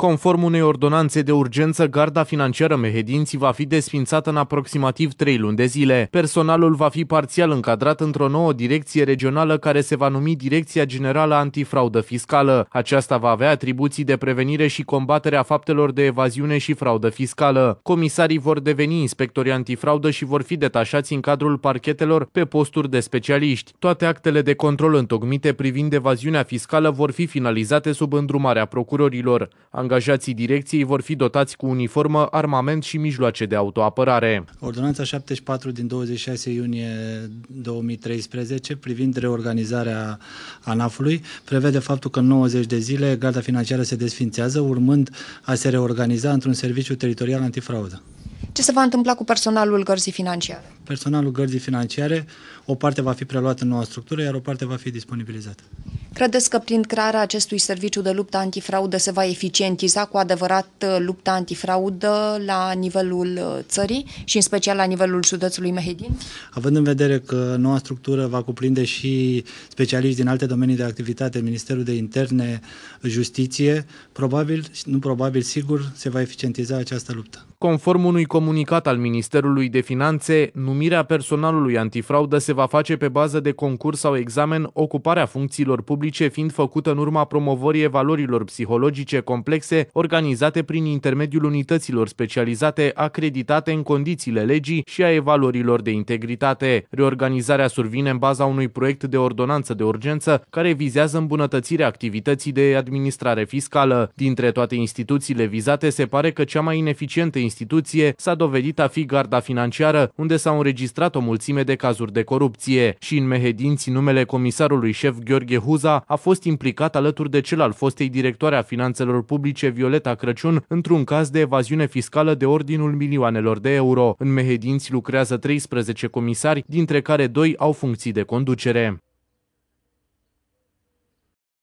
Conform unei ordonanțe de urgență, garda financiară Mehedinții va fi desfințată în aproximativ 3 luni de zile. Personalul va fi parțial încadrat într-o nouă direcție regională care se va numi Direcția Generală Antifraudă Fiscală. Aceasta va avea atribuții de prevenire și combatere a faptelor de evaziune și fraudă fiscală. Comisarii vor deveni inspectori antifraudă și vor fi detașați în cadrul parchetelor pe posturi de specialiști. Toate actele de control întocmite privind evaziunea fiscală vor fi finalizate sub îndrumarea procurorilor. Angajații direcției vor fi dotați cu uniformă, armament și mijloace de autoapărare. Ordonanța 74 din 26 iunie 2013 privind reorganizarea ANAF-ului prevede faptul că în 90 de zile garda financiară se desfințează, urmând a se reorganiza într-un serviciu teritorial antifraudă. Ce se va întâmpla cu personalul gărzii financiare? personalul gărzii financiare, o parte va fi preluată în noua structură, iar o parte va fi disponibilizată. Credeți că prin crearea acestui serviciu de luptă antifraudă se va eficientiza cu adevărat uh, lupta antifraudă la nivelul uh, țării și în special la nivelul județului Mehedin? Având în vedere că noua structură va cuprinde și specialiști din alte domenii de activitate, Ministerul de Interne, Justiție, probabil, nu probabil, sigur, se va eficientiza această luptă. Conform unui comunicat al Ministerului de Finanțe, numit Numirea personalului antifraudă se va face pe bază de concurs sau examen, ocuparea funcțiilor publice fiind făcută în urma promovării valorilor psihologice complexe organizate prin intermediul unităților specializate acreditate în condițiile legii și a evaluărilor de integritate. Reorganizarea survine în baza unui proiect de ordonanță de urgență care vizează îmbunătățirea activității de administrare fiscală. Dintre toate instituțiile vizate, se pare că cea mai ineficientă instituție s-a dovedit a fi garda financiară, unde s-au înregistrat o mulțime de cazuri de corupție și în Mehedinți numele comisarului șef Gheorghe Huza a fost implicat alături de cel al fostei directoare a finanțelor publice Violeta Crăciun într-un caz de evaziune fiscală de ordinul milioanelor de euro. În Mehedinți lucrează 13 comisari, dintre care doi au funcții de conducere.